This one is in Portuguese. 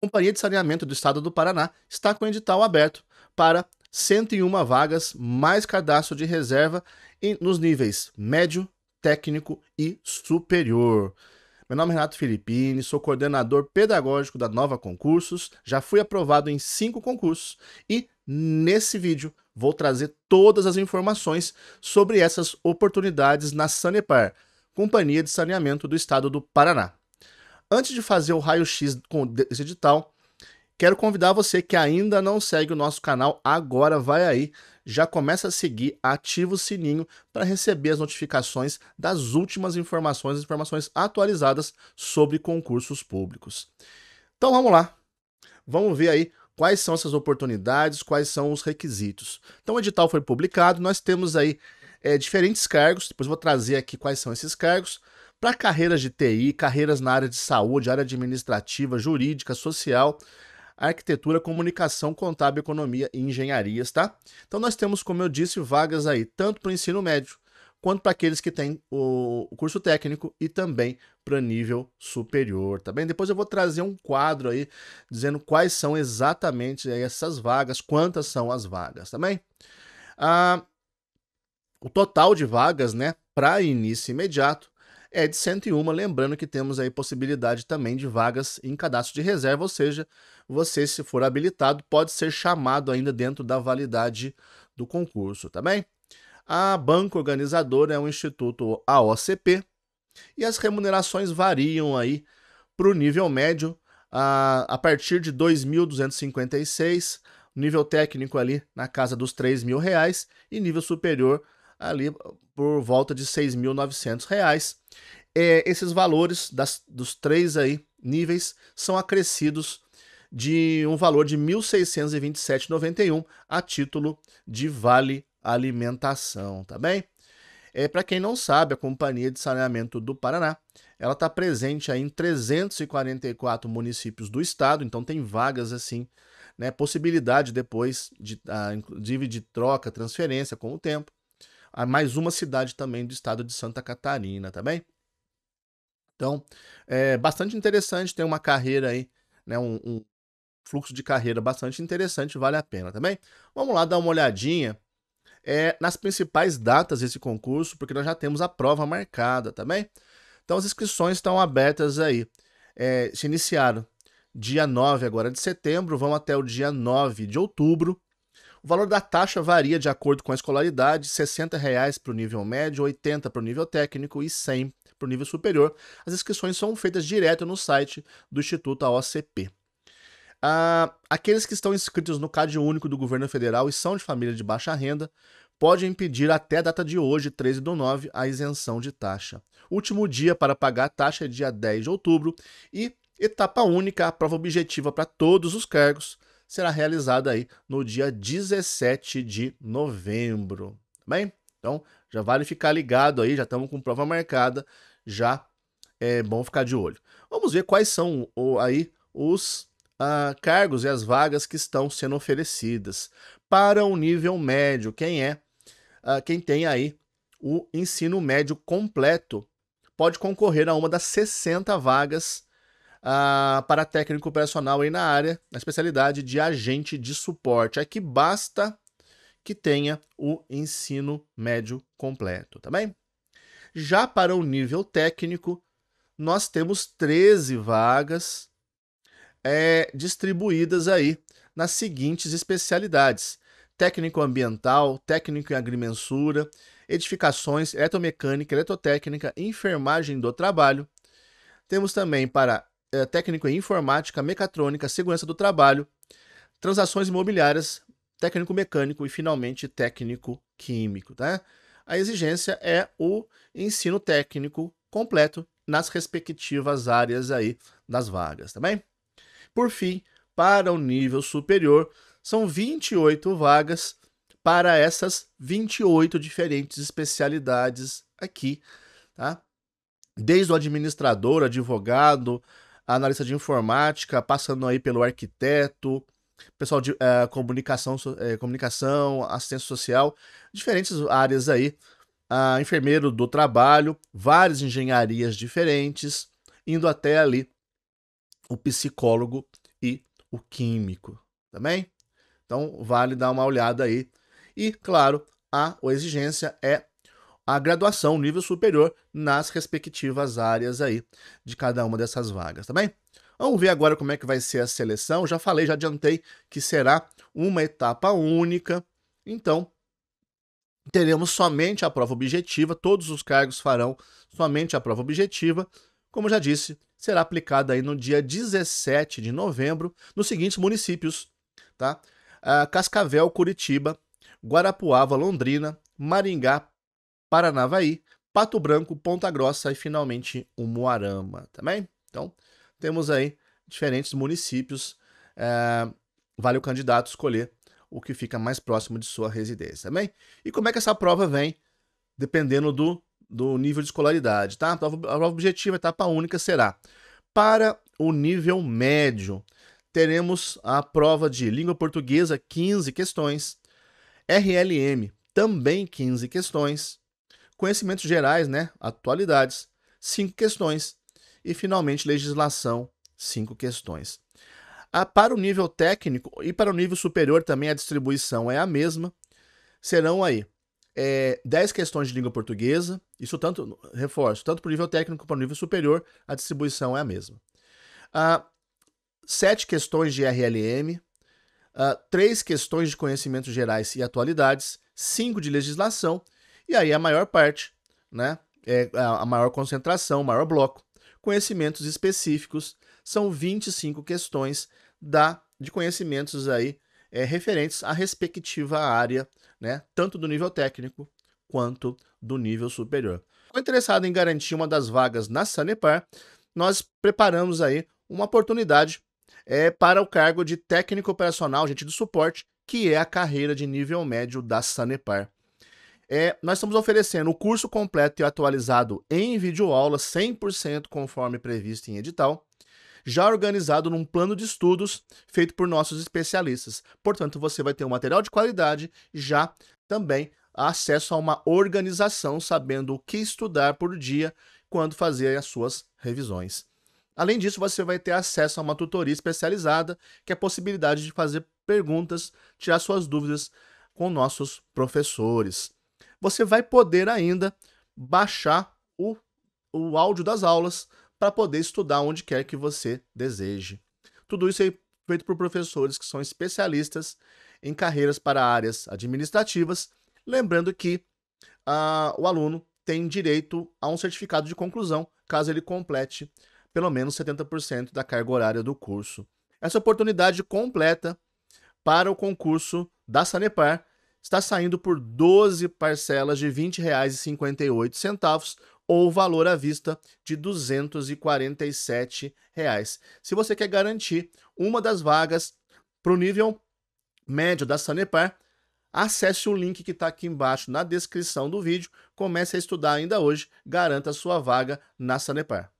Companhia de Saneamento do Estado do Paraná está com edital aberto para 101 vagas mais cadastro de reserva nos níveis médio, técnico e superior. Meu nome é Renato Filippini, sou coordenador pedagógico da Nova Concursos, já fui aprovado em cinco concursos e nesse vídeo vou trazer todas as informações sobre essas oportunidades na Sanepar, Companhia de Saneamento do Estado do Paraná. Antes de fazer o raio-x com esse edital, quero convidar você que ainda não segue o nosso canal, agora vai aí, já começa a seguir, ativa o sininho para receber as notificações das últimas informações, informações atualizadas sobre concursos públicos. Então vamos lá. Vamos ver aí quais são essas oportunidades, quais são os requisitos. Então o edital foi publicado, nós temos aí é, diferentes cargos, depois vou trazer aqui quais são esses cargos para carreiras de TI, carreiras na área de saúde, área administrativa, jurídica, social, arquitetura, comunicação, contábil, economia e engenharias, tá? Então nós temos, como eu disse, vagas aí tanto para o ensino médio quanto para aqueles que têm o curso técnico e também para nível superior, tá bem? Depois eu vou trazer um quadro aí dizendo quais são exatamente essas vagas, quantas são as vagas, Tá ah, o total de vagas, né, para início imediato é de 101, lembrando que temos aí possibilidade também de vagas em cadastro de reserva, ou seja, você se for habilitado pode ser chamado ainda dentro da validade do concurso, tá bem? A banco organizador é o Instituto AOCP e as remunerações variam aí para o nível médio a, a partir de 2.256, nível técnico ali na casa dos R$ mil reais e nível superior ali por volta de R$ 6.900. É, esses valores das, dos três aí, níveis são acrescidos de um valor de R$ 1.627,91 a título de vale alimentação, tá bem? É, Para quem não sabe, a Companhia de Saneamento do Paraná ela está presente aí em 344 municípios do estado, então tem vagas assim, né? Possibilidade depois de, ah, de troca, transferência com o tempo a mais uma cidade também do estado de Santa Catarina, tá bem? Então, é bastante interessante, tem uma carreira aí, né, um, um fluxo de carreira bastante interessante, vale a pena também. Tá Vamos lá dar uma olhadinha é, nas principais datas desse concurso, porque nós já temos a prova marcada, tá bem? Então as inscrições estão abertas aí. É, se iniciaram dia 9 agora de setembro, vão até o dia 9 de outubro. O valor da taxa varia de acordo com a escolaridade, R$ 60,00 para o nível médio, R$ 80,00 para o nível técnico e R$ 100,00 para o nível superior. As inscrições são feitas direto no site do Instituto AOCP. Ah, aqueles que estão inscritos no CAD único do governo federal e são de família de baixa renda podem pedir até a data de hoje, 13 do nove, a isenção de taxa. O último dia para pagar a taxa é dia 10 de outubro e etapa única, a prova objetiva para todos os cargos, será realizada aí no dia 17 de novembro. Tá bem? Então já vale ficar ligado aí, já estamos com prova marcada, já é bom ficar de olho. Vamos ver quais são o, aí os ah, cargos e as vagas que estão sendo oferecidas para o nível médio. Quem é? Ah, quem tem aí o ensino médio completo pode concorrer a uma das 60 vagas para técnico operacional aí na área, na especialidade de agente de suporte. Aqui é basta que tenha o ensino médio completo, tá bem? Já para o nível técnico, nós temos 13 vagas é, distribuídas aí nas seguintes especialidades: técnico ambiental, técnico em agrimensura, edificações, eletromecânica, eletrotécnica, enfermagem do trabalho. Temos também para é, técnico em informática, mecatrônica, segurança do trabalho, transações imobiliárias, técnico mecânico e finalmente técnico químico, tá? A exigência é o ensino técnico completo nas respectivas áreas aí das vagas, tá bem? Por fim, para o nível superior, são 28 vagas para essas 28 diferentes especialidades aqui, tá? Desde o administrador, advogado, analista de informática, passando aí pelo arquiteto, pessoal de uh, comunicação, uh, comunicação, assistência social, diferentes áreas aí, uh, enfermeiro do trabalho, várias engenharias diferentes, indo até ali o psicólogo e o químico, tá bem? Então vale dar uma olhada aí. E claro, a exigência é a graduação, nível superior, nas respectivas áreas aí de cada uma dessas vagas, tá bem? Vamos ver agora como é que vai ser a seleção. Já falei, já adiantei que será uma etapa única. Então, teremos somente a prova objetiva, todos os cargos farão somente a prova objetiva. Como já disse, será aplicada aí no dia 17 de novembro, nos seguintes municípios, tá? Ah, Cascavel, Curitiba, Guarapuava, Londrina, Maringá, Paranavaí, Pato Branco, Ponta Grossa e finalmente o Moarama, também. Tá então, temos aí diferentes municípios. É, vale o candidato escolher o que fica mais próximo de sua residência, também. Tá e como é que essa prova vem? Dependendo do, do nível de escolaridade, tá? A prova, a etapa única, será para o nível médio. Teremos a prova de língua portuguesa, 15 questões. RLM, também 15 questões conhecimentos gerais, né? Atualidades, cinco questões. E finalmente, legislação, cinco questões. para o nível técnico e para o nível superior também a distribuição é a mesma. Serão aí é, questões de língua portuguesa. Isso tanto, reforço, tanto para o nível técnico como para o nível superior, a distribuição é a mesma. Ah, sete questões de RLM, uh, três questões de conhecimentos gerais e atualidades, cinco de legislação e aí a maior parte, né? É a maior concentração, o maior bloco. Conhecimentos específicos são 25 questões da, de conhecimentos aí é, referentes à respectiva área, né? Tanto do nível técnico quanto do nível superior. Estou interessado em garantir uma das vagas na Sanepar. Nós preparamos aí uma oportunidade é, para o cargo de técnico operacional, gente do suporte, que é a carreira de nível médio da Sanepar. É, nós estamos oferecendo o curso completo e atualizado em videoaula, 100% conforme previsto em edital, já organizado num plano de estudos feito por nossos especialistas. Portanto, você vai ter um material de qualidade já também acesso a uma organização, sabendo o que estudar por dia quando fazer as suas revisões. Além disso, você vai ter acesso a uma tutoria especializada, que é a possibilidade de fazer perguntas, tirar suas dúvidas com nossos professores você vai poder ainda baixar o, o áudio das aulas para poder estudar onde quer que você deseje. Tudo isso é feito por professores que são especialistas em carreiras para áreas administrativas, lembrando que ah, o aluno tem direito a um certificado de conclusão, caso ele complete pelo menos 70% da carga horária do curso. Essa oportunidade completa para o concurso da Sanepar está saindo por 12 parcelas de R$ 20,58 ou valor à vista de R$ 247. Reais. Se você quer garantir uma das vagas para o nível médio da Sanepar, acesse o link que está aqui embaixo na descrição do vídeo, comece a estudar ainda hoje, garanta sua vaga na Sanepar.